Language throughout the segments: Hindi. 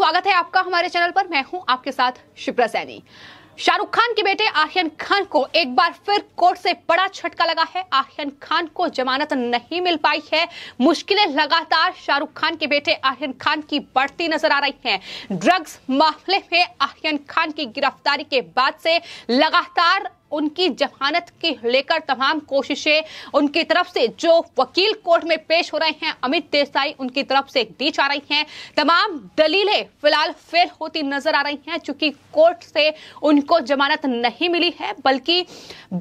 स्वागत है आपका हमारे चैनल पर मैं हूं आपके साथ शिप्रा सैनी शाहरुख खान के बेटे आर्यन खान को एक बार फिर कोर्ट से बड़ा छटका लगा है आर्यन खान को जमानत नहीं मिल पाई है मुश्किलें लगातार शाहरुख खान के बेटे आर्यन खान की बढ़ती नजर आ रही हैं ड्रग्स मामले में आर्यन खान की गिरफ्तारी के बाद से लगातार उनकी जमानत की लेकर तमाम कोशिशें उनकी तरफ से जो वकील कोर्ट में पेश हो रहे हैं अमित देसाई उनकी तरफ से दी जा रही हैं तमाम दलीलें फिलहाल फेल होती नजर आ रही हैं चूंकि कोर्ट से उनको जमानत नहीं मिली है बल्कि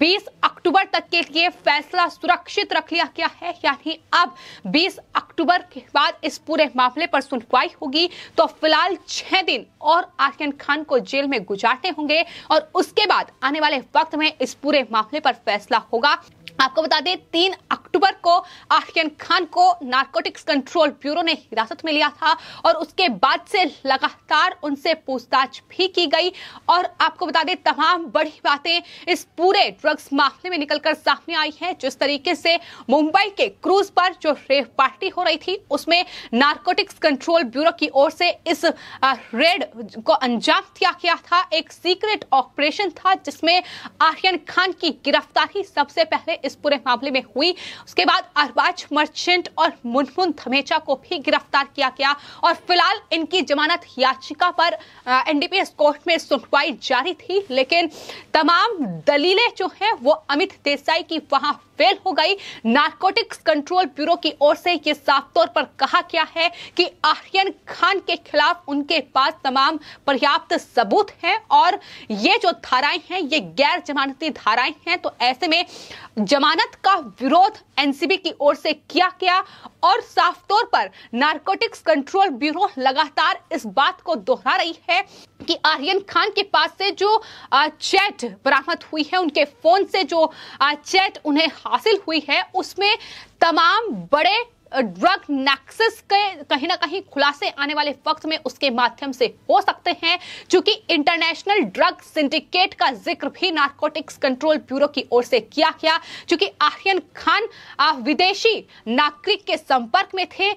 बीस अक्टूबर तक के लिए फैसला सुरक्षित रख लिया गया है यानी अब 20 अक्टूबर के बाद इस पूरे मामले पर सुनवाई होगी तो फिलहाल छह दिन और आर्यन खान को जेल में गुजारने होंगे और उसके बाद आने वाले वक्त में इस पूरे मामले पर फैसला होगा आपको बता दें तीन अक्टूबर को आर्यन खान को नारकोटिक्स कंट्रोल ब्यूरो ने हिरासत में लिया था और उसके बाद से लगातार उनसे पूछताछ भी की गई और आपको बता दें तमाम बड़ी बातें इस पूरे ड्रग्स मामले में निकलकर सामने आई हैं जिस तरीके से मुंबई के क्रूज पर जो रेव पार्टी हो रही थी उसमें नारकोटिक्स कंट्रोल ब्यूरो की ओर से इस रेड को अंजाम दिया गया था एक सीक्रेट ऑपरेशन था जिसमें आर्यन खान की गिरफ्तारी सबसे पहले इस पूरे मामले में हुई उसके बाद अरबाज मर्चेंट और मुनमुन धमेचा को भी गिरफ्तार किया गया और फिलहाल इनकी जमानत याचिका पर एनडीपीएस कोर्ट में सुनवाई जारी थी लेकिन तमाम दलीलें जो हैं वो अमित देसाई की वहां फेल हो गई नारकोटिक्स कंट्रोल ब्यूरो की ओर से ये साफ तौर पर कहा गया है कि आर्यन खान के खिलाफ उनके पास तमाम पर्याप्त सबूत हैं और ये जो धाराएं हैं ये गैर जमानती धाराएं हैं तो ऐसे में जमानत का विरोध एनसीबी की ओर से किया गया और साफ तौर पर नारकोटिक्स कंट्रोल ब्यूरो लगातार इस बात को दोहरा रही है कि आर्यन खान के पास से जो चैट बरामद हुई है उनके फोन से जो चैट उन्हें हासिल हुई है उसमें तमाम बड़े ड्रग नेक्सस के कहीं ना कहीं खुलासे आने वाले वक्त में उसके माध्यम से हो सकते हैं चूंकि इंटरनेशनल ड्रग सिंडिकेट का जिक्र भी नारकोटिक्स कंट्रोल ब्यूरो की ओर से किया गया चूंकि आर्यन खान विदेशी नागरिक के संपर्क में थे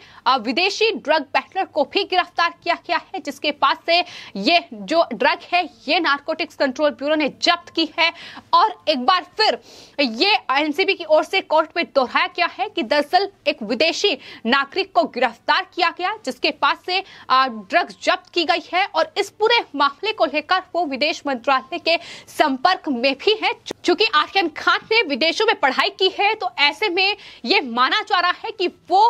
विदेशी ड्रग पैटलर को भी गिरफ्तार किया गया है जिसके पास से ये जो ड्रग है ये नार्कोटिक्स कंट्रोल ब्यूरो ने जब्त की है और एक बार फिर ये एनसीबी की ओर से कोर्ट में दोहराया गया है कि दरअसल एक विदेशी विदेशी नागरिक को गिरफ्तार किया गया जिसके पास से ड्रग्स जब्त की गई है और इस पूरे मामले को लेकर वो विदेश मंत्रालय के संपर्क में भी है चूंकि आर्यन खान ने विदेशों में पढ़ाई की है तो ऐसे में ये माना जा रहा है कि वो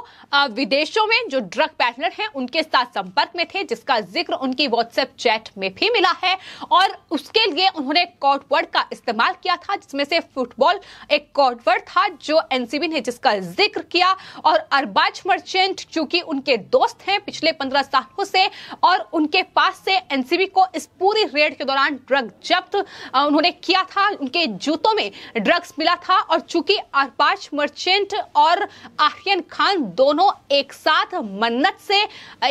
विदेशों में जो ड्रग पैटर्नर हैं उनके साथ संपर्क में थे जिसका जिक्र उनकी व्हाट्सएप चैट में भी मिला है और उसके लिए उन्होंने कॉडवर्ड का इस्तेमाल किया था जिसमें से फुटबॉल एक कॉडवर्ड था जो एनसीबी ने जिसका जिक्र किया और कारबाज मर्चेंट चूंकि उनके दोस्त हैं पिछले पंद्रह सालों से और उनके पास से एनसीबी को इस पूरी रेड के दौरान ड्रग जब्त उन्होंने किया था उनके जूतों में ड्रग्स मिला था और चूंकि अरबाज मर्चेंट और आर्यन खान दोनों एक साथ मन्नत से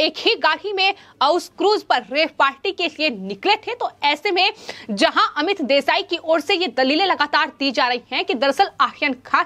एक ही गाड़ी में उस क्रूज पर रेव पार्टी के लिए निकले थे तो ऐसे में जहां अमित देसाई की ओर से ये दलीलें लगातार दी जा रही हैं कि दरअसल आर्यन खान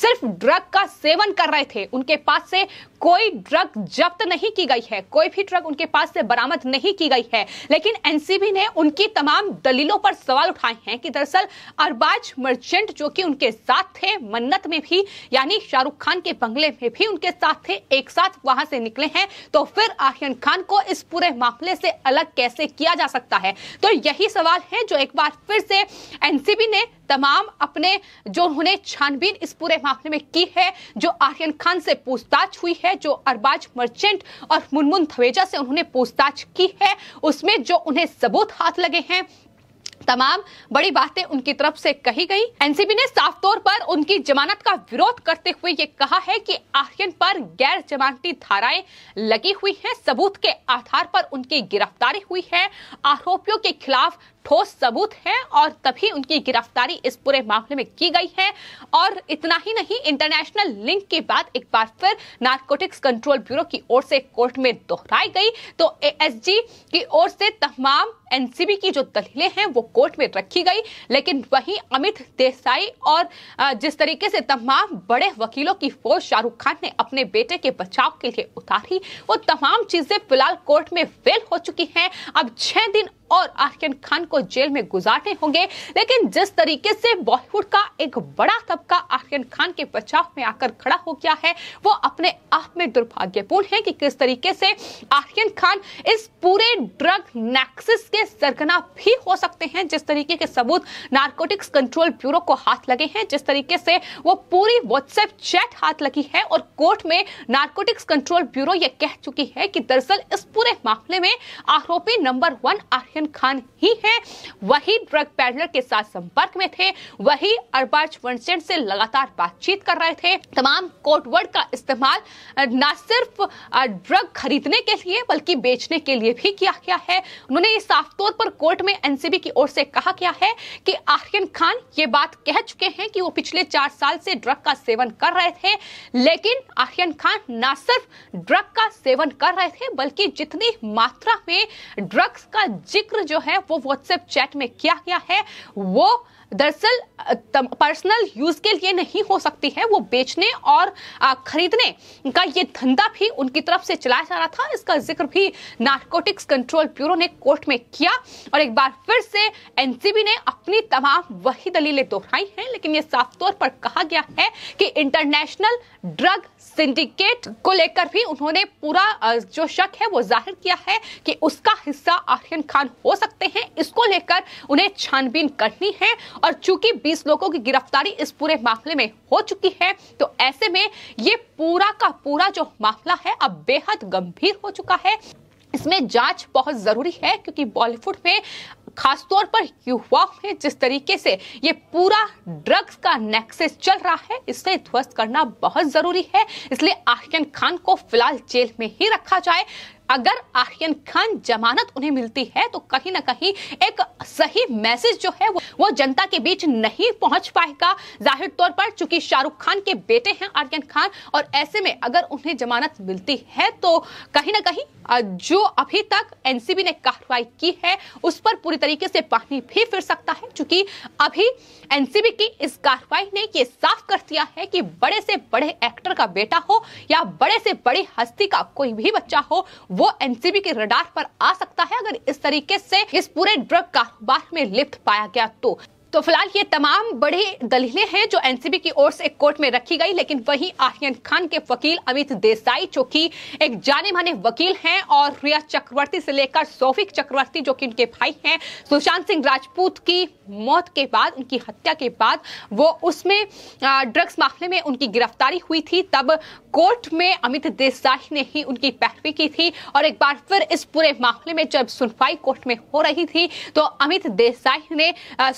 सिर्फ ड्रग का सेवन कर रहे थे उनके पास से कोई ड्रग जब्त नहीं की गई है कोई भी ड्रग उनके पास से बरामद नहीं की गई है लेकिन एनसीबी ने उनकी तमाम दलीलों पर सवाल उठाए हैं कि दरअसल अरबाज मर्चेंट जो कि उनके साथ थे मन्नत में भी यानी शाहरुख खान के बंगले में भी उनके साथ थे एक साथ वहां से निकले हैं तो फिर आहियन खान को इस पूरे मामले से अलग कैसे किया जा सकता है तो यही सवाल है जो एक बार फिर से एनसीबी ने तमाम अपने जो उन्होंने छानबीन इस पूरे मामले में की है जो आर्यन खान से पूछताछ हुई है है जो अरबाज मर्चेंट और मुनमुन थवेजा से उन्होंने पूछताछ की है उसमें जो उन्हें सबूत हाथ लगे हैं तमाम बड़ी बातें उनकी तरफ से कही गई एनसीबी ने साफ तौर पर उनकी जमानत का विरोध करते हुए ये कहा है कि आर्यन पर गैर जमानती धाराएं लगी हुई हैं सबूत के आधार पर उनकी गिरफ्तारी हुई है आरोपियों के खिलाफ ठोस सबूत हैं और तभी उनकी गिरफ्तारी इस पूरे मामले में की गई है और इतना ही नहीं इंटरनेशनल लिंक के बाद एक बार फिर नार्कोटिक्स कंट्रोल ब्यूरो की ओर से कोर्ट में दोहराई गई तो एएसजी की ओर से तमाम एनसीबी की जो दलीलें हैं वो कोर्ट में रखी गई लेकिन वहीं अमित देसाई और जिस तरीके से तमाम बड़े वकीलों की फौज शाहरुख खान ने अपने बेटे के बचाव के लिए उतारी वो तमाम चीजें फिलहाल कोर्ट में फेल हो चुकी हैं अब छह दिन और आर्यन खान को जेल में गुजारने होंगे लेकिन जिस तरीके से बॉलीवुड का एक बड़ा तबका आर्यन खान के बचाव में आकर खड़ा हो गया है वो अपने आप में दुर्भाग्यपूर्ण है कि किस तरीके से आर्यन खान इस पूरे ड्रग नेक्सिस के सरगना भी हो सकते हैं जिस तरीके के सबूत नार्कोटिक्स कंट्रोल ब्यूरो को हाथ लगे हैं जिस तरीके से वो पूरी व्हाट्सएप चैट हाथ लगी है और कोर्ट में नार्कोटिक्स कंट्रोल ब्यूरो ये कह चुकी है कि दरअसल इस पूरे मामले में आरोपी नंबर वन आर्यन मोहसिन खान ही हैं वही ड्रग पैडलर के साथ संपर्क में थे वही अरबाज वनसेंट से लगातार बातचीत कर रहे थे तमाम कोटवर्ड का इस्तेमाल न सिर्फ ड्रग खरीदने के लिए बल्कि बेचने के लिए भी किया गया है उन्होंने ये साफ तौर पर कोर्ट में एनसीबी की ओर से कहा गया है कि आर्यन खान ये बात कह चुके हैं कि वो पिछले चार साल से ड्रग का सेवन कर रहे थे लेकिन आर्यन खान न सिर्फ ड्रग का सेवन कर रहे थे बल्कि जितनी मात्रा में ड्रग्स का जिक जिक्र जो है वो व्हाट्सएप चैट में क्या क्या है वो दरअसल पर्सनल यूज के लिए नहीं हो सकती है वो बेचने और खरीदने का ये धंधा भी उनकी तरफ से चलाया जा रहा था इसका जिक्र भी नार्कोटिक्स कंट्रोल ब्यूरो ने कोर्ट में किया और एक बार फिर से एनसीबी ने अपनी तमाम वही दलीलें दोहराई हैं लेकिन ये साफ तौर पर कहा गया है कि इंटरनेशनल ड्रग सिंडिकेट को लेकर भी उन्होंने पूरा जो शक है वो जाहिर किया है कि उसका हिस्सा आर्यन खान हो सकते हैं इसको लेकर उन्हें छानबीन करनी है और चूंकि 20 लोगों की गिरफ्तारी इस पूरे मामले में हो चुकी है तो ऐसे में ये पूरा का पूरा जो मामला है अब बेहद गंभीर हो चुका है इसमें जांच बहुत जरूरी है क्योंकि बॉलीवुड में खासतौर पर युवाओं में जिस तरीके से ये पूरा ड्रग्स का नेक्सेस चल रहा है इसे ध्वस्त करना बहुत जरूरी है इसलिए आहियन खान को फिलहाल जेल में ही रखा जाए अगर आर्यन खान जमानत उन्हें मिलती है तो कहीं ना कहीं एक सही मैसेज जो है वो, वो जनता के बीच नहीं पहुंच पाएगा जाहिर तौर पर चूंकि शाहरुख खान के बेटे हैं आर्यन खान और ऐसे में अगर उन्हें जमानत मिलती है तो कहीं ना कहीं जो अभी तक एनसीबी ने कार्रवाई की है उस पर पूरी तरीके से पानी भी फिर सकता है क्योंकि अभी एनसीबी की इस कार्रवाई ने यह साफ कर दिया है कि बड़े से बड़े एक्टर का बेटा हो या बड़े से बड़ी हस्ती का कोई भी बच्चा हो वो एनसीबी के रडार पर आ सकता है अगर इस तरीके से इस पूरे ड्रग कारोबार में लिप्त पाया गया तो तो फिलहाल ये तमाम बड़ी दलीलें हैं जो एनसीबी की ओर से कोर्ट में रखी गई लेकिन वहीं आर्यन खान के वकील अमित देसाई जो कि एक जाने माने वकील हैं और रिया चक्रवर्ती से लेकर सौफिक चक्रवर्ती जो कि उनके भाई हैं सुशांत सिंह राजपूत की मौत के बाद उनकी हत्या के बाद वो उसमें ड्रग्स मामले में उनकी गिरफ्तारी हुई थी तब कोर्ट में अमित देसाई ने ही उनकी पैरवी की थी और एक बार फिर इस पूरे मामले में जब सुनवाई कोर्ट में हो रही थी तो अमित देसाई ने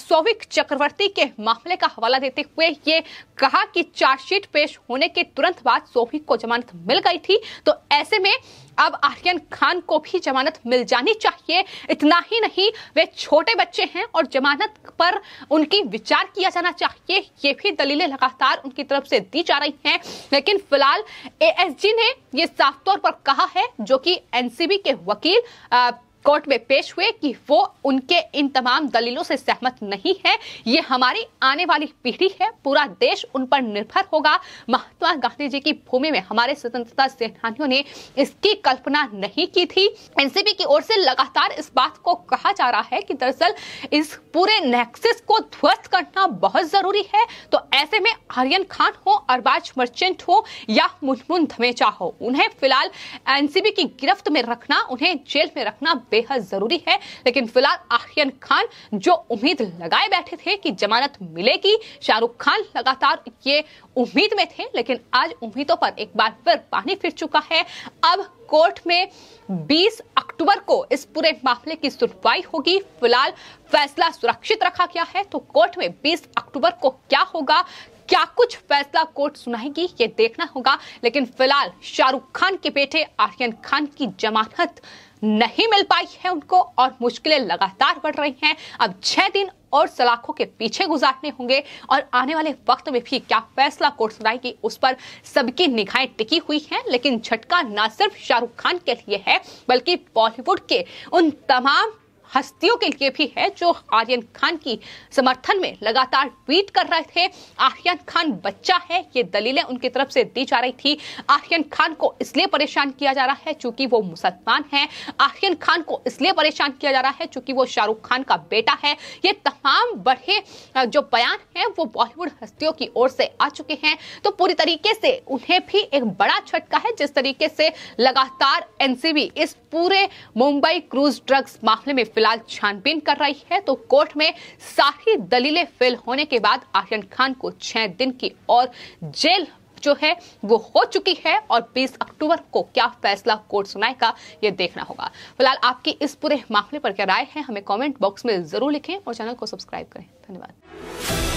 सौविक चक्रवर्ती के मामले का हवाला देते हुए ये कहा कि चार्जशीट पेश होने के तुरंत बाद सोफी को जमानत मिल गई थी तो ऐसे में अब आर्यन खान को भी जमानत मिल जानी चाहिए इतना ही नहीं वे छोटे बच्चे हैं और जमानत पर उनकी विचार किया जाना चाहिए ये भी दलीलें लगातार उनकी तरफ से दी जा रही हैं लेकिन फिलहाल एएसजी ने ये साफ तौर पर कहा है जो कि एनसीबी के वकील आ, कोर्ट में पेश हुए कि वो उनके इन तमाम दलीलों से सहमत नहीं है ये हमारी आने वाली पीढ़ी है पूरा देश उन पर निर्भर होगा महात्मा गांधी जी की भूमि में हमारे स्वतंत्रता सेनानियों ने इसकी कल्पना नहीं की थी एनसीपी की ओर से लगातार इस बात को कहा जा रहा है कि दरअसल इस पूरे नेक्सिस को ध्वस्त करना बहुत जरूरी है तो ऐसे में आर्यन खान हो अरबाज मर्चेंट हो या मुनमुन धमेचा हो उन्हें फिलहाल एनसीबी की गिरफ्त में रखना उन्हें जेल में रखना बेहद जरूरी है लेकिन फिलहाल आहियन खान जो उम्मीद लगाए बैठे थे कि जमानत मिलेगी शाहरुख खान लगातार ये उम्मीद में थे लेकिन आज उम्मीदों पर एक बार फिर पानी फिर चुका है अब कोर्ट में 20 अक्टूबर को इस पूरे मामले की सुनवाई होगी फिलहाल फैसला सुरक्षित रखा गया है तो कोर्ट में 20 अक्टूबर को क्या होगा क्या कुछ फैसला कोर्ट सुनाएगी ये देखना होगा लेकिन फिलहाल शाहरुख खान के बेटे आर्यन खान की जमानत नहीं मिल पाई है उनको और मुश्किलें लगातार बढ़ रही हैं अब छह दिन और सलाखों के पीछे गुजारने होंगे और आने वाले वक्त में भी क्या फैसला कोर्ट सुनाएगी उस पर सबकी निगाहें टिकी हुई हैं लेकिन झटका न सिर्फ शाहरुख खान के लिए है बल्कि बॉलीवुड के उन तमाम हस्तियों के लिए भी है जो आर्यन खान की समर्थन में लगातार ट्वीट कर रहे थे आर्यन खान बच्चा है ये दलीलें उनकी तरफ से दी जा रही थी आर्यन खान को इसलिए परेशान किया जा रहा है चूंकि वो मुसलमान है आर्यन खान को इसलिए परेशान किया जा रहा है चूंकि वो शाहरुख खान का बेटा है ये तमाम बड़े जो बयान है वो बॉलीवुड हस्तियों की ओर से आ चुके हैं तो पूरी तरीके से उन्हें भी एक बड़ा झटका है जिस तरीके से लगातार एनसीबी इस पूरे मुंबई क्रूज ड्रग्स मामले में फिलहाल छानबीन कर रही है तो कोर्ट में सारी दलीलें फेल होने के बाद आर्यन खान को छह दिन की और जेल जो है वो हो चुकी है और 20 अक्टूबर को क्या फैसला कोर्ट सुनाएगा ये देखना होगा फिलहाल आपकी इस पूरे मामले पर क्या राय है हमें कमेंट बॉक्स में जरूर लिखें और चैनल को सब्सक्राइब करें धन्यवाद